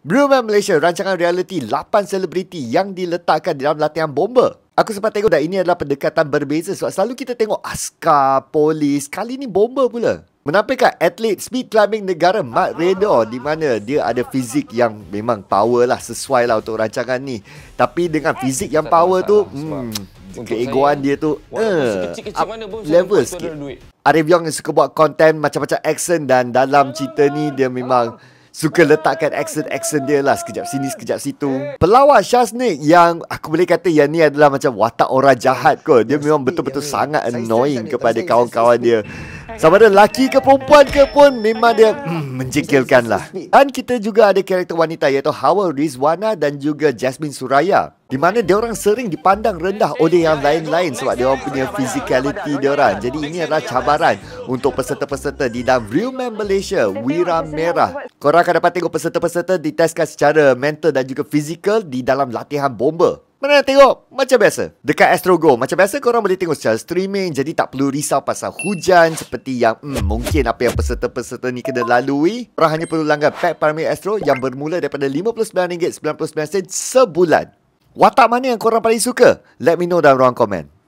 Blue Blueman Malaysia rancangan realiti 8 selebriti yang diletakkan dalam latihan bomba. Aku sempat tengok dah ini adalah pendekatan berbeza sebab selalu kita tengok askar, polis, kali ni bomba pula. Menampilkan atlet speed climbing negara Mark Redor di mana dia ada fizik yang memang power lah, sesuai lah untuk rancangan ni. Tapi dengan fizik yang power tu, hmm, keegoan dia tu, eh, up level sikit. Arif Yong yang suka buat konten macam-macam action dan dalam cerita ni dia memang... Ah. Suka letakkan accent-accent dia lah Sekejap sini, sekejap situ Pelawak Shaznik yang Aku boleh kata yang ni adalah macam Watak orang jahat kot Dia memang betul-betul sangat annoying Kepada kawan-kawan dia sama ada lelaki ke perempuan ke pun Memang dia hmm, menjengkelkan lah Dan kita juga ada karakter wanita Iaitu Hawa Rizwana dan juga Jasmine Suraya di mana dia orang sering dipandang rendah oleh yang lain-lain sebab dia orang punya physicality dia orang. Jadi ini adalah cabaran untuk peserta-peserta di dalam Real Men Malaysia, Wira Merah. Korang akan dapat tengok peserta-peserta diteskan secara mental dan juga fizikal di dalam latihan bomba. Mana nak tengok? Macam biasa. Dekat Astro Go, macam biasa korang boleh tengok secara streaming. Jadi tak perlu risau pasal hujan seperti yang hmm, mungkin apa yang peserta-peserta ni kena lalui. Korang hanya perlu langgar pack Paramedic Astro yang bermula daripada RM59.99 sebulan. Watak mana yang korang paling suka? Let me know dalam ruang komen.